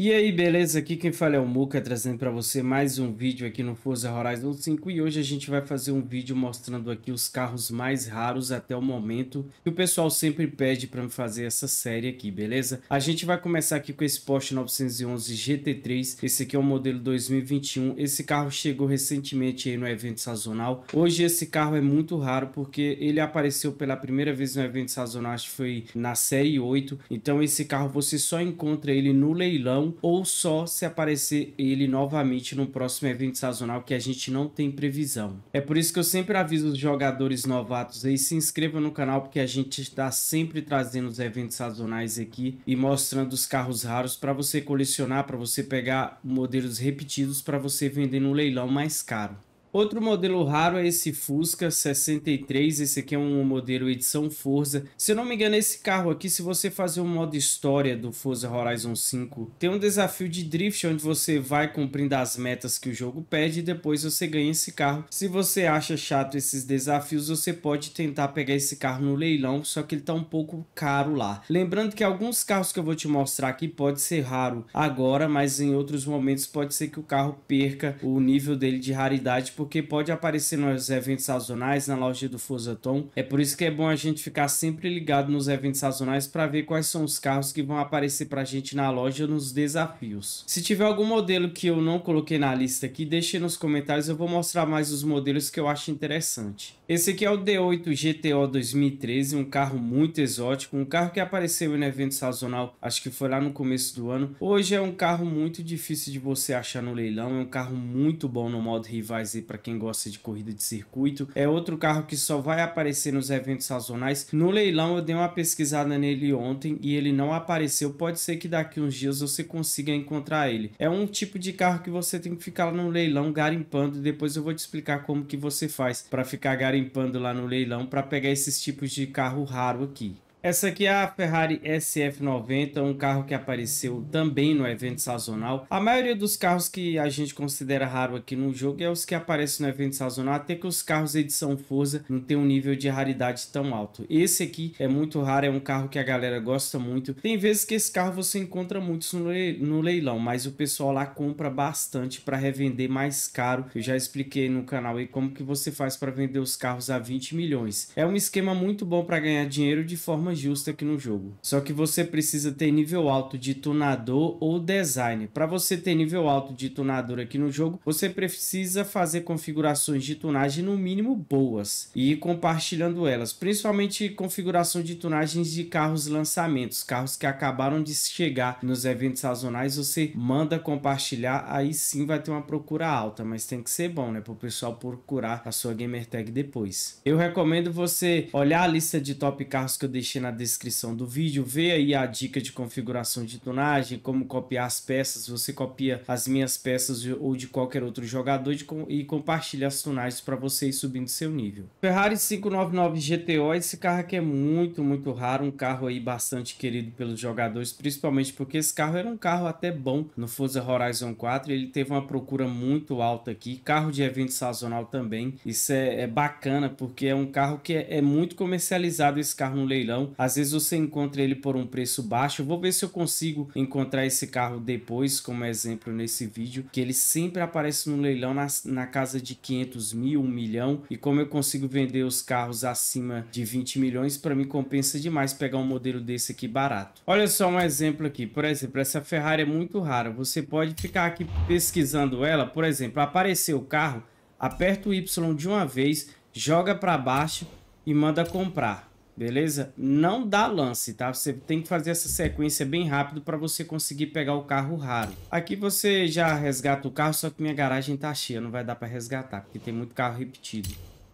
E aí, beleza? Aqui quem fala é o Muca, trazendo para você mais um vídeo aqui no Forza Horizon 5 e hoje a gente vai fazer um vídeo mostrando aqui os carros mais raros até o momento que o pessoal sempre pede para me fazer essa série aqui, beleza? A gente vai começar aqui com esse Porsche 911 GT3, esse aqui é o modelo 2021, esse carro chegou recentemente aí no evento sazonal. Hoje esse carro é muito raro porque ele apareceu pela primeira vez no evento sazonal, acho que foi na série 8, então esse carro você só encontra ele no leilão ou só se aparecer ele novamente no próximo evento sazonal que a gente não tem previsão. É por isso que eu sempre aviso os jogadores novatos aí, se inscrevam no canal porque a gente está sempre trazendo os eventos sazonais aqui e mostrando os carros raros para você colecionar, para você pegar modelos repetidos para você vender no leilão mais caro. Outro modelo raro é esse Fusca 63, esse aqui é um modelo edição Forza. Se eu não me engano, esse carro aqui, se você fazer o um modo história do Forza Horizon 5, tem um desafio de drift onde você vai cumprindo as metas que o jogo pede e depois você ganha esse carro. Se você acha chato esses desafios, você pode tentar pegar esse carro no leilão, só que ele tá um pouco caro lá. Lembrando que alguns carros que eu vou te mostrar aqui pode ser raro agora, mas em outros momentos pode ser que o carro perca o nível dele de raridade porque que pode aparecer nos eventos sazonais na loja do Fusaton. É por isso que é bom a gente ficar sempre ligado nos eventos sazonais para ver quais são os carros que vão aparecer para a gente na loja nos desafios. Se tiver algum modelo que eu não coloquei na lista aqui, deixe nos comentários, eu vou mostrar mais os modelos que eu acho interessante. Esse aqui é o D8 GTO 2013, um carro muito exótico, um carro que apareceu no evento sazonal, acho que foi lá no começo do ano. Hoje é um carro muito difícil de você achar no leilão, é um carro muito bom no modo rivais e para quem gosta de corrida de circuito. É outro carro que só vai aparecer nos eventos sazonais. No leilão eu dei uma pesquisada nele ontem e ele não apareceu. Pode ser que daqui uns dias você consiga encontrar ele. É um tipo de carro que você tem que ficar no leilão garimpando. Depois eu vou te explicar como que você faz para ficar garimpando lá no leilão para pegar esses tipos de carro raro aqui. Essa aqui é a Ferrari SF90, um carro que apareceu também no evento sazonal. A maioria dos carros que a gente considera raro aqui no jogo é os que aparecem no evento sazonal, até que os carros edição Forza não tem um nível de raridade tão alto. Esse aqui é muito raro, é um carro que a galera gosta muito. Tem vezes que esse carro você encontra muitos no leilão, mas o pessoal lá compra bastante para revender mais caro. Eu já expliquei no canal aí como que você faz para vender os carros a 20 milhões. É um esquema muito bom para ganhar dinheiro de forma forma justa aqui no jogo. Só que você precisa ter nível alto de tunador ou design. Para você ter nível alto de tunador aqui no jogo, você precisa fazer configurações de tunagem no mínimo boas e ir compartilhando elas, principalmente configuração de tunagens de carros lançamentos, carros que acabaram de chegar nos eventos sazonais, você manda compartilhar, aí sim vai ter uma procura alta, mas tem que ser bom, né, para o pessoal procurar a sua gamer tag depois. Eu recomendo você olhar a lista de top carros que eu deixei na descrição do vídeo. Vê aí a dica de configuração de tunagem, como copiar as peças. Você copia as minhas peças ou de qualquer outro jogador e compartilha as tunagens para você ir subindo seu nível. Ferrari 599 GTO, esse carro aqui é muito, muito raro. Um carro aí bastante querido pelos jogadores, principalmente porque esse carro era um carro até bom no Forza Horizon 4. Ele teve uma procura muito alta aqui. Carro de evento sazonal também. Isso é, é bacana porque é um carro que é, é muito comercializado esse carro no leilão às vezes você encontra ele por um preço baixo. vou ver se eu consigo encontrar esse carro depois, como exemplo nesse vídeo, que ele sempre aparece no leilão na, na casa de 500 mil, 1 milhão. E como eu consigo vender os carros acima de 20 milhões, para mim compensa demais pegar um modelo desse aqui barato. Olha só um exemplo aqui. Por exemplo, essa Ferrari é muito rara. Você pode ficar aqui pesquisando ela. Por exemplo, apareceu o carro, aperta o Y de uma vez, joga para baixo e manda comprar. Beleza? Não dá lance, tá? Você tem que fazer essa sequência bem rápido para você conseguir pegar o carro raro. Aqui você já resgata o carro, só que minha garagem tá cheia, não vai dar para resgatar, porque tem muito carro repetido.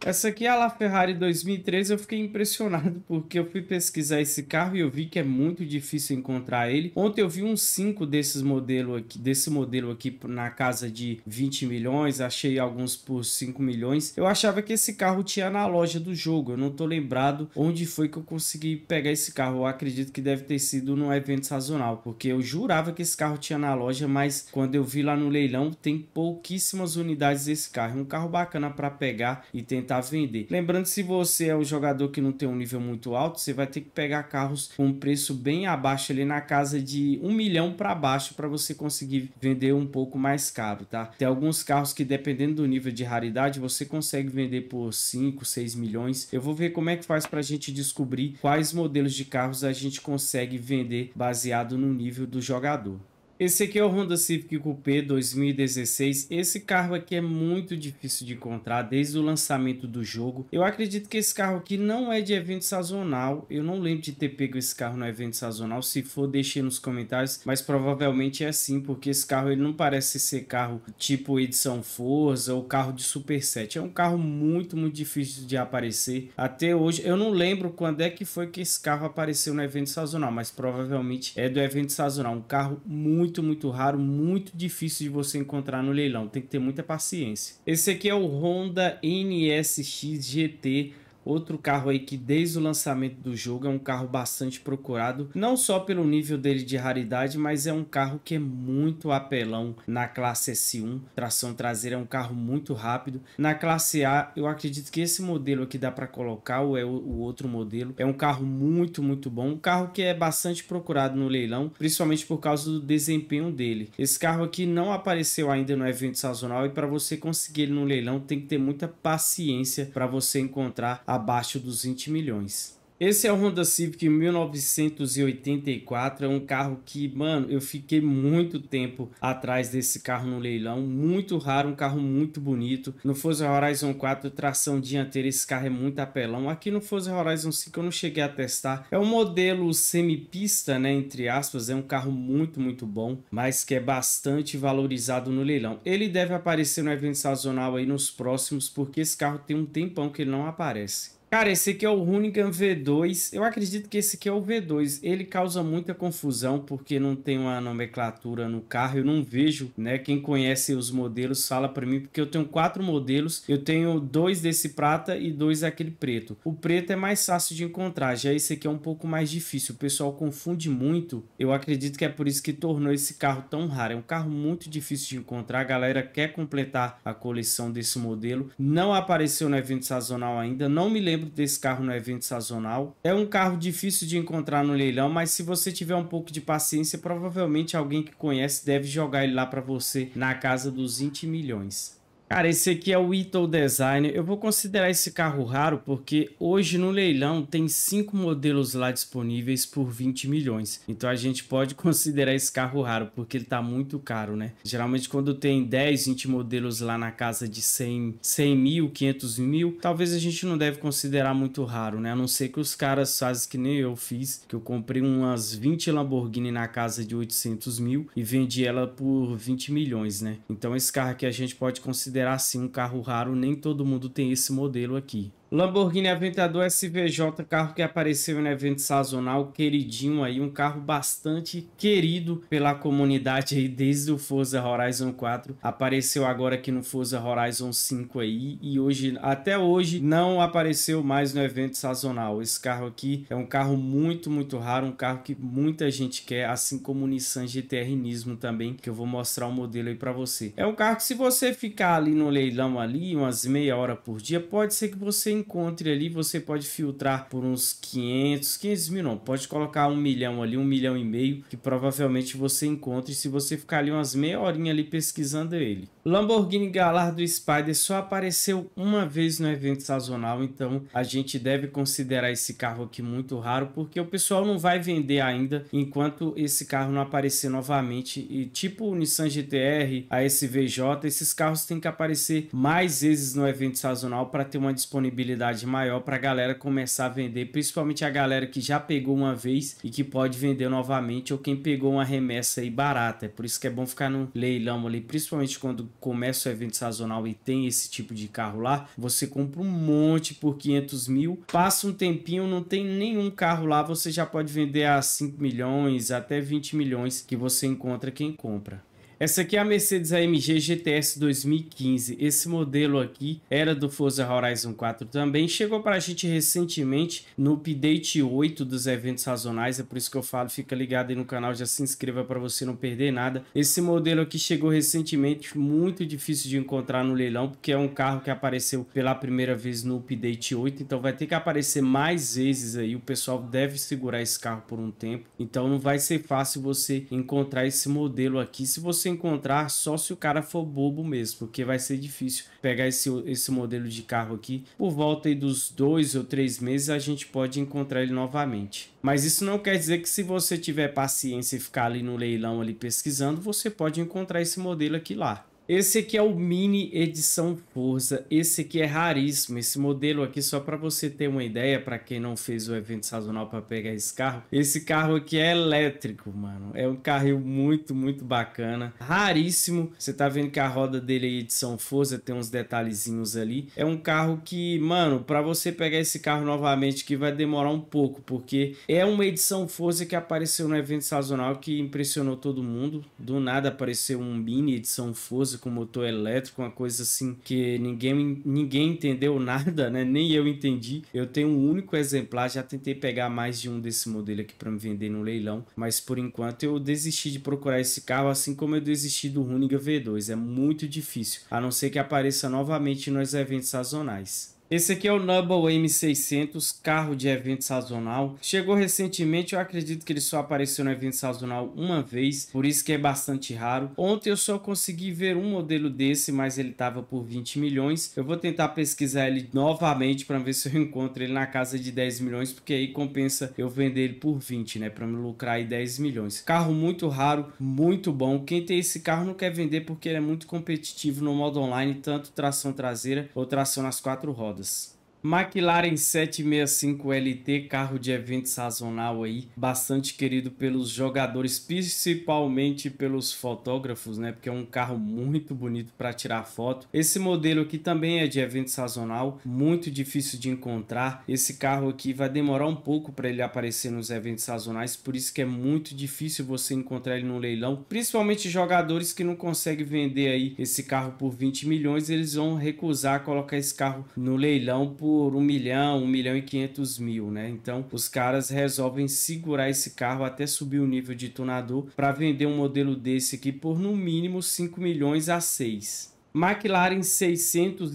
Essa aqui é a La Ferrari 2013, eu fiquei impressionado porque eu fui pesquisar esse carro e eu vi que é muito difícil encontrar ele. Ontem eu vi uns 5 desses modelo aqui, desse modelo aqui na casa de 20 milhões, achei alguns por 5 milhões. Eu achava que esse carro tinha na loja do jogo, eu não tô lembrado onde foi que eu consegui pegar esse carro. Eu acredito que deve ter sido num evento sazonal, porque eu jurava que esse carro tinha na loja, mas quando eu vi lá no leilão, tem pouquíssimas unidades desse carro. É um carro bacana para pegar e tentar tentar vender. Lembrando, se você é um jogador que não tem um nível muito alto, você vai ter que pegar carros com preço bem abaixo ali na casa de um milhão para baixo para você conseguir vender um pouco mais caro, tá? Tem alguns carros que dependendo do nível de raridade você consegue vender por 5, 6 milhões. Eu vou ver como é que faz para a gente descobrir quais modelos de carros a gente consegue vender baseado no nível do jogador. Esse aqui é o Honda Civic Coupé 2016. Esse carro aqui é muito difícil de encontrar desde o lançamento do jogo. Eu acredito que esse carro aqui não é de evento sazonal. Eu não lembro de ter pego esse carro no evento sazonal. Se for, deixe nos comentários. Mas provavelmente é sim, porque esse carro ele não parece ser carro tipo edição Forza ou carro de super set. É um carro muito, muito difícil de aparecer. Até hoje, eu não lembro quando é que foi que esse carro apareceu no evento sazonal. Mas provavelmente é do evento sazonal. Um carro muito muito, muito raro, muito difícil de você encontrar no leilão. Tem que ter muita paciência. Esse aqui é o Honda NSX GT Outro carro aí que desde o lançamento do jogo é um carro bastante procurado, não só pelo nível dele de raridade, mas é um carro que é muito apelão na classe S1. Tração traseira é um carro muito rápido. Na classe A, eu acredito que esse modelo aqui dá para colocar, ou é o outro modelo. É um carro muito, muito bom. Um carro que é bastante procurado no leilão, principalmente por causa do desempenho dele. Esse carro aqui não apareceu ainda no evento sazonal e para você conseguir ele no leilão tem que ter muita paciência para você encontrar abaixo dos 20 milhões. Esse é o Honda Civic 1984, é um carro que, mano, eu fiquei muito tempo atrás desse carro no leilão, muito raro, um carro muito bonito. No Forza Horizon 4, tração dianteira, esse carro é muito apelão. Aqui no Forza Horizon 5 eu não cheguei a testar. É um modelo semi-pista, né, entre aspas, é um carro muito, muito bom, mas que é bastante valorizado no leilão. Ele deve aparecer no evento sazonal aí nos próximos, porque esse carro tem um tempão que ele não aparece. Cara, esse aqui é o Hunigan V2. Eu acredito que esse aqui é o V2. Ele causa muita confusão porque não tem uma nomenclatura no carro. Eu não vejo, né? Quem conhece os modelos fala para mim porque eu tenho quatro modelos. Eu tenho dois desse prata e dois daquele preto. O preto é mais fácil de encontrar, já esse aqui é um pouco mais difícil. O pessoal confunde muito. Eu acredito que é por isso que tornou esse carro tão raro. É um carro muito difícil de encontrar. A galera quer completar a coleção desse modelo. Não apareceu no evento sazonal ainda. Não me lembro desse carro no evento sazonal. É um carro difícil de encontrar no leilão, mas se você tiver um pouco de paciência, provavelmente alguém que conhece deve jogar ele lá para você na casa dos 20 milhões. Cara, esse aqui é o Ito Design. Eu vou considerar esse carro raro porque hoje no leilão tem cinco modelos lá disponíveis por 20 milhões. Então a gente pode considerar esse carro raro porque ele tá muito caro, né? Geralmente quando tem 10, 20 modelos lá na casa de 100, 100 mil, 500 mil, talvez a gente não deve considerar muito raro, né? A não ser que os caras fazem que nem eu fiz, que eu comprei umas 20 Lamborghini na casa de 800 mil e vendi ela por 20 milhões, né? Então esse carro aqui a gente pode considerar considerar assim um carro raro, nem todo mundo tem esse modelo aqui. Lamborghini Aventador SVJ, carro que apareceu no evento sazonal, queridinho aí, um carro bastante querido pela comunidade aí desde o Forza Horizon 4. Apareceu agora aqui no Forza Horizon 5 aí e hoje, até hoje, não apareceu mais no evento sazonal. Esse carro aqui é um carro muito, muito raro, um carro que muita gente quer, assim como o Nissan GTR Nismo também, que eu vou mostrar o um modelo aí para você. É um carro que se você ficar ali no leilão ali, umas meia hora por dia, pode ser que você encontre ali, você pode filtrar por uns 500, 500 mil não, pode colocar um milhão ali, um milhão e meio, que provavelmente você encontre se você ficar ali umas meia horinha ali pesquisando ele. Lamborghini Gallardo Spider só apareceu uma vez no evento sazonal, então a gente deve considerar esse carro aqui muito raro, porque o pessoal não vai vender ainda enquanto esse carro não aparecer novamente. E tipo o Nissan GTR, a SVJ, esses carros têm que aparecer mais vezes no evento sazonal para ter uma disponibilidade visibilidade maior para a galera começar a vender, principalmente a galera que já pegou uma vez e que pode vender novamente ou quem pegou uma remessa aí barata. É por isso que é bom ficar no leilão ali, principalmente quando começa o evento sazonal e tem esse tipo de carro lá, você compra um monte por 500 mil, passa um tempinho, não tem nenhum carro lá, você já pode vender a 5 milhões, até 20 milhões que você encontra quem compra. Essa aqui é a Mercedes AMG GTS 2015. Esse modelo aqui era do Forza Horizon 4 também. Chegou para a gente recentemente no update 8 dos eventos sazonais. É por isso que eu falo, fica ligado aí no canal, já se inscreva para você não perder nada. Esse modelo aqui chegou recentemente, muito difícil de encontrar no leilão, porque é um carro que apareceu pela primeira vez no update 8. Então vai ter que aparecer mais vezes aí. O pessoal deve segurar esse carro por um tempo. Então não vai ser fácil você encontrar esse modelo aqui. Se você você encontrar só se o cara for bobo mesmo, porque vai ser difícil pegar esse, esse modelo de carro aqui. Por volta aí dos dois ou três meses a gente pode encontrar ele novamente. Mas isso não quer dizer que se você tiver paciência e ficar ali no leilão ali pesquisando, você pode encontrar esse modelo aqui lá. Esse aqui é o Mini Edição Forza, esse aqui é raríssimo, esse modelo aqui só para você ter uma ideia, para quem não fez o evento sazonal para pegar esse carro, esse carro aqui é elétrico, mano, é um carrinho muito, muito bacana, raríssimo, você tá vendo que a roda dele é edição Forza, tem uns detalhezinhos ali, é um carro que, mano, para você pegar esse carro novamente que vai demorar um pouco, porque é uma edição Forza que apareceu no evento sazonal que impressionou todo mundo, do nada apareceu um Mini Edição Forza, com motor elétrico, uma coisa assim que ninguém, ninguém entendeu nada, né? Nem eu entendi. Eu tenho um único exemplar, já tentei pegar mais de um desse modelo aqui para me vender no leilão, mas por enquanto eu desisti de procurar esse carro, assim como eu desisti do Runiga V2. É muito difícil, a não ser que apareça novamente nos eventos sazonais. Esse aqui é o Noble M600, carro de evento sazonal. Chegou recentemente, eu acredito que ele só apareceu no evento sazonal uma vez, por isso que é bastante raro. Ontem eu só consegui ver um modelo desse, mas ele estava por 20 milhões. Eu vou tentar pesquisar ele novamente para ver se eu encontro ele na casa de 10 milhões, porque aí compensa eu vender ele por 20, né, para me lucrar aí 10 milhões. Carro muito raro, muito bom. Quem tem esse carro não quer vender porque ele é muito competitivo no modo online, tanto tração traseira ou tração nas quatro rodas. Yes. McLaren 765LT, carro de evento sazonal aí, bastante querido pelos jogadores, principalmente pelos fotógrafos, né? Porque é um carro muito bonito para tirar foto. Esse modelo aqui também é de evento sazonal, muito difícil de encontrar. Esse carro aqui vai demorar um pouco para ele aparecer nos eventos sazonais, por isso que é muito difícil você encontrar ele no leilão, principalmente jogadores que não conseguem vender aí esse carro por 20 milhões, eles vão recusar colocar esse carro no leilão por por um milhão, um milhão e quinhentos mil, né? Então os caras resolvem segurar esse carro até subir o nível de tunador para vender um modelo desse aqui por no mínimo 5 milhões a 6. McLaren 650S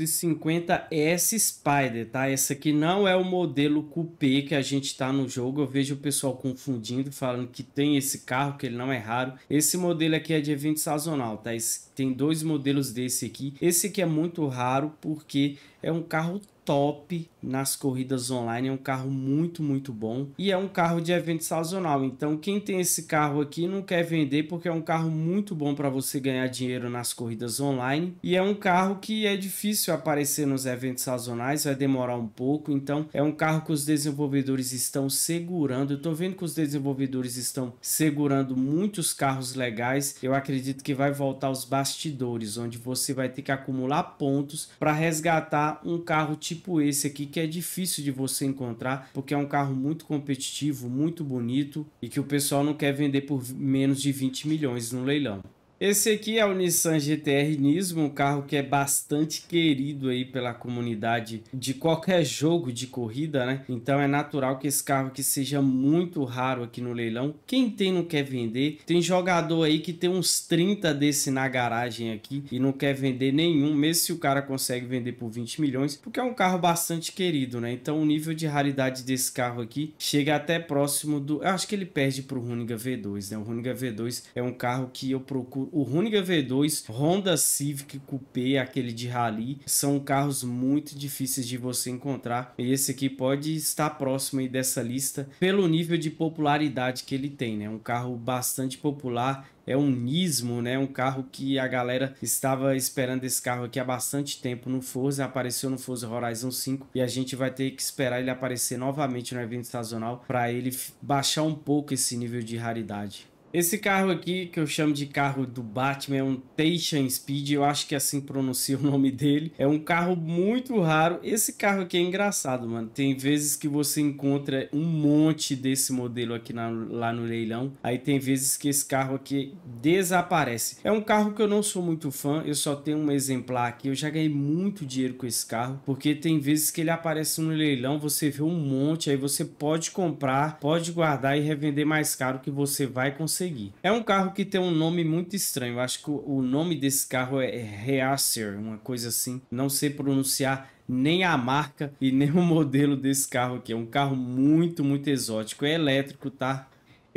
Spider, tá? Essa aqui não é o modelo coupé que a gente tá no jogo. Eu vejo o pessoal confundindo, falando que tem esse carro, que ele não é raro. Esse modelo aqui é de evento sazonal, tá? Esse, tem dois modelos desse aqui. Esse aqui é muito raro porque é um carro top nas corridas online, é um carro muito, muito bom e é um carro de evento sazonal. Então, quem tem esse carro aqui não quer vender porque é um carro muito bom para você ganhar dinheiro nas corridas online e é um carro que é difícil aparecer nos eventos sazonais, vai demorar um pouco. Então, é um carro que os desenvolvedores estão segurando. Eu tô vendo que os desenvolvedores estão segurando muitos carros legais. Eu acredito que vai voltar aos bastidores, onde você vai ter que acumular pontos para resgatar um carro tipo tipo esse aqui que é difícil de você encontrar, porque é um carro muito competitivo, muito bonito e que o pessoal não quer vender por menos de 20 milhões no leilão. Esse aqui é o Nissan GTR Nismo, um carro que é bastante querido aí pela comunidade de qualquer jogo de corrida, né? Então é natural que esse carro aqui seja muito raro aqui no leilão. Quem tem não quer vender. Tem jogador aí que tem uns 30 desse na garagem aqui e não quer vender nenhum, mesmo se o cara consegue vender por 20 milhões, porque é um carro bastante querido, né? Então o nível de raridade desse carro aqui chega até próximo do... Eu acho que ele perde pro Runiga V2, né? O Runiga V2 é um carro que eu procuro o Runiga V2, Honda Civic Coupé, aquele de rally, são carros muito difíceis de você encontrar. E esse aqui pode estar próximo dessa lista pelo nível de popularidade que ele tem, né? Um carro bastante popular, é um Nismo, né? Um carro que a galera estava esperando esse carro aqui há bastante tempo no Forza, apareceu no Forza Horizon 5 e a gente vai ter que esperar ele aparecer novamente no evento estacional para ele baixar um pouco esse nível de raridade. Esse carro aqui, que eu chamo de carro do Batman, é um Taishan Speed, eu acho que assim pronuncia o nome dele. É um carro muito raro. Esse carro aqui é engraçado, mano. Tem vezes que você encontra um monte desse modelo aqui na, lá no leilão. Aí tem vezes que esse carro aqui desaparece. É um carro que eu não sou muito fã, eu só tenho um exemplar aqui. Eu já ganhei muito dinheiro com esse carro, porque tem vezes que ele aparece no leilão, você vê um monte, aí você pode comprar, pode guardar e revender mais caro que você vai conseguir seguir. É um carro que tem um nome muito estranho. Eu acho que o nome desse carro é, é Reacer, uma coisa assim. Não sei pronunciar nem a marca e nem o modelo desse carro aqui. É um carro muito, muito exótico. É elétrico, tá?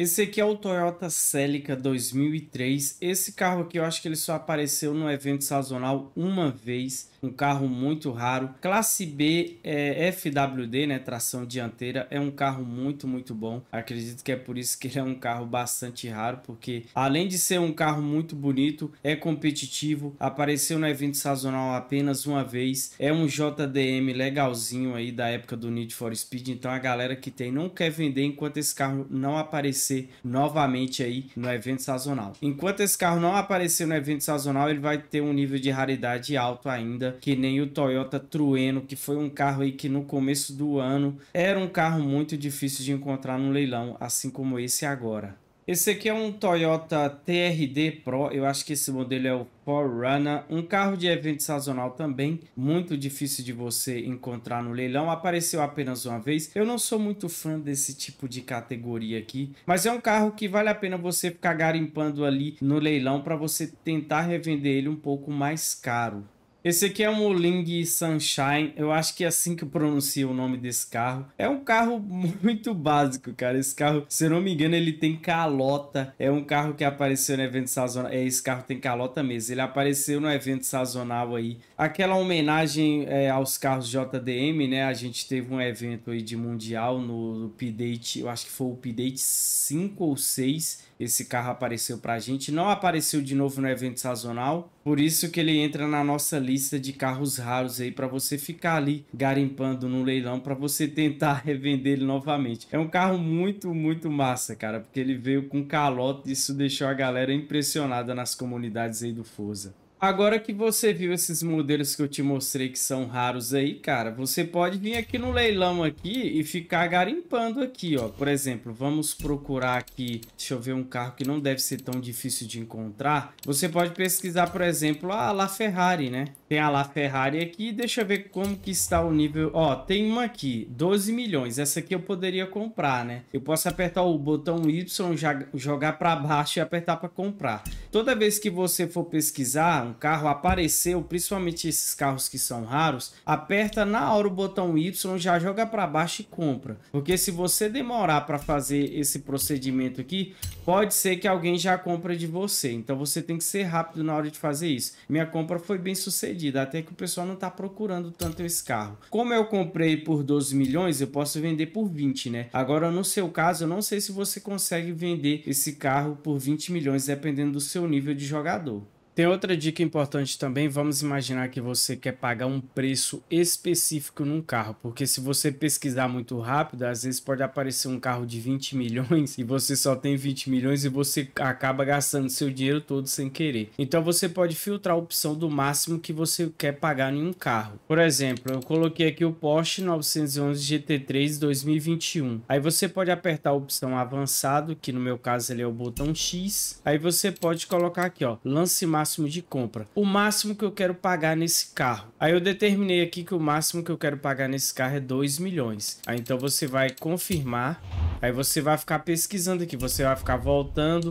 Esse aqui é o Toyota Celica 2003. Esse carro aqui eu acho que ele só apareceu no evento sazonal uma vez. Um carro muito raro. Classe B é FWD, né? Tração dianteira. É um carro muito, muito bom. Acredito que é por isso que ele é um carro bastante raro, porque além de ser um carro muito bonito, é competitivo. Apareceu no evento sazonal apenas uma vez. É um JDM legalzinho aí da época do Need for Speed. Então a galera que tem não quer vender enquanto esse carro não aparecer aparecer novamente aí no evento sazonal. Enquanto esse carro não aparecer no evento sazonal, ele vai ter um nível de raridade alto ainda, que nem o Toyota Trueno, que foi um carro aí que no começo do ano era um carro muito difícil de encontrar no leilão, assim como esse agora. Esse aqui é um Toyota TRD Pro, eu acho que esse modelo é o Forerunner, um carro de evento sazonal também, muito difícil de você encontrar no leilão, apareceu apenas uma vez. Eu não sou muito fã desse tipo de categoria aqui, mas é um carro que vale a pena você ficar garimpando ali no leilão para você tentar revender ele um pouco mais caro. Esse aqui é um Oling Sunshine, eu acho que é assim que pronuncia o nome desse carro. É um carro muito básico, cara. Esse carro, se eu não me engano, ele tem calota. É um carro que apareceu no evento sazonal. É, esse carro tem calota mesmo. Ele apareceu no evento sazonal aí. Aquela homenagem é, aos carros JDM, né? A gente teve um evento aí de mundial no, update, p eu acho que foi o p 5 ou 6 esse carro apareceu para a gente. Não apareceu de novo no evento sazonal, por isso que ele entra na nossa lista de carros raros aí para você ficar ali garimpando no leilão para você tentar revender ele novamente. É um carro muito, muito massa, cara, porque ele veio com calote e isso deixou a galera impressionada nas comunidades aí do Forza. Agora que você viu esses modelos que eu te mostrei que são raros aí, cara, você pode vir aqui no leilão aqui e ficar garimpando aqui, ó. Por exemplo, vamos procurar aqui, deixa eu ver um carro que não deve ser tão difícil de encontrar. Você pode pesquisar, por exemplo, a La Ferrari, né? Tem a La Ferrari aqui, deixa eu ver como que está o nível. Ó, tem uma aqui, 12 milhões. Essa aqui eu poderia comprar, né? Eu posso apertar o botão Y, jogar para baixo e apertar para comprar. Toda vez que você for pesquisar um carro, apareceu, principalmente esses carros que são raros, aperta na hora o botão Y, já joga para baixo e compra. Porque se você demorar para fazer esse procedimento aqui, pode ser que alguém já compra de você. Então você tem que ser rápido na hora de fazer isso. Minha compra foi bem sucedida, até que o pessoal não está procurando tanto esse carro. Como eu comprei por 12 milhões, eu posso vender por 20, né? Agora, no seu caso, eu não sei se você consegue vender esse carro por 20 milhões, dependendo do seu nível de jogador. Tem outra dica importante também, vamos imaginar que você quer pagar um preço específico num carro, porque se você pesquisar muito rápido, às vezes pode aparecer um carro de 20 milhões e você só tem 20 milhões e você acaba gastando seu dinheiro todo sem querer. Então você pode filtrar a opção do máximo que você quer pagar em um carro. Por exemplo, eu coloquei aqui o Porsche 911 GT3 2021. Aí você pode apertar a opção avançado, que no meu caso ele é o botão X. Aí você pode colocar aqui, ó, lance máximo máximo de compra. O máximo que eu quero pagar nesse carro. Aí eu determinei aqui que o máximo que eu quero pagar nesse carro é 2 milhões. Aí então você vai confirmar. Aí você vai ficar pesquisando aqui. Você vai ficar voltando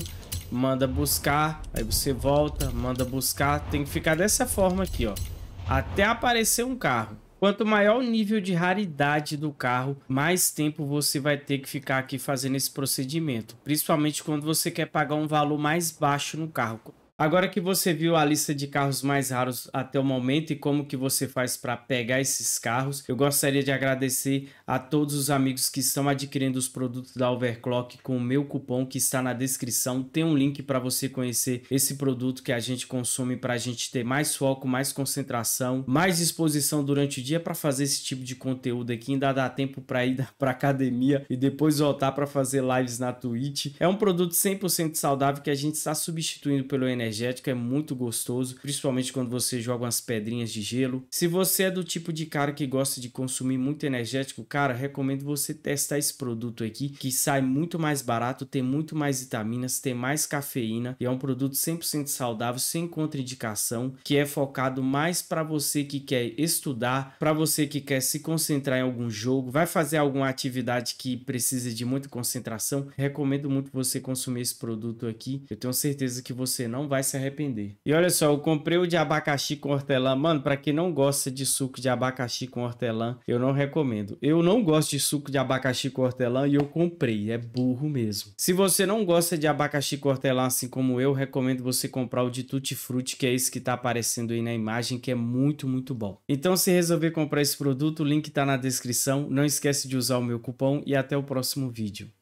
manda buscar, aí você volta, manda buscar. Tem que ficar dessa forma aqui, ó. Até aparecer um carro. Quanto maior o nível de raridade do carro, mais tempo você vai ter que ficar aqui fazendo esse procedimento. Principalmente quando você quer pagar um valor mais baixo no carro. Agora que você viu a lista de carros mais raros até o momento e como que você faz para pegar esses carros, eu gostaria de agradecer a todos os amigos que estão adquirindo os produtos da Overclock com o meu cupom que está na descrição. Tem um link para você conhecer esse produto que a gente consome para a gente ter mais foco, mais concentração, mais disposição durante o dia para fazer esse tipo de conteúdo aqui. Ainda dá tempo para ir para academia e depois voltar para fazer lives na Twitch. É um produto 100% saudável que a gente está substituindo pelo energia energético, é muito gostoso, principalmente quando você joga umas pedrinhas de gelo. Se você é do tipo de cara que gosta de consumir muito energético, cara, recomendo você testar esse produto aqui, que sai muito mais barato, tem muito mais vitaminas, tem mais cafeína e é um produto 100% saudável, sem contraindicação, que é focado mais para você que quer estudar, para você que quer se concentrar em algum jogo, vai fazer alguma atividade que precisa de muita concentração. Recomendo muito você consumir esse produto aqui. Eu tenho certeza que você não vai vai se arrepender. E olha só, eu comprei o de abacaxi com hortelã. Mano, para quem não gosta de suco de abacaxi com hortelã, eu não recomendo. Eu não gosto de suco de abacaxi com hortelã e eu comprei. É burro mesmo. Se você não gosta de abacaxi com hortelã assim como eu, recomendo você comprar o de tutti frutti, que é esse que tá aparecendo aí na imagem, que é muito, muito bom. Então, se resolver comprar esse produto, o link tá na descrição. Não esquece de usar o meu cupom e até o próximo vídeo.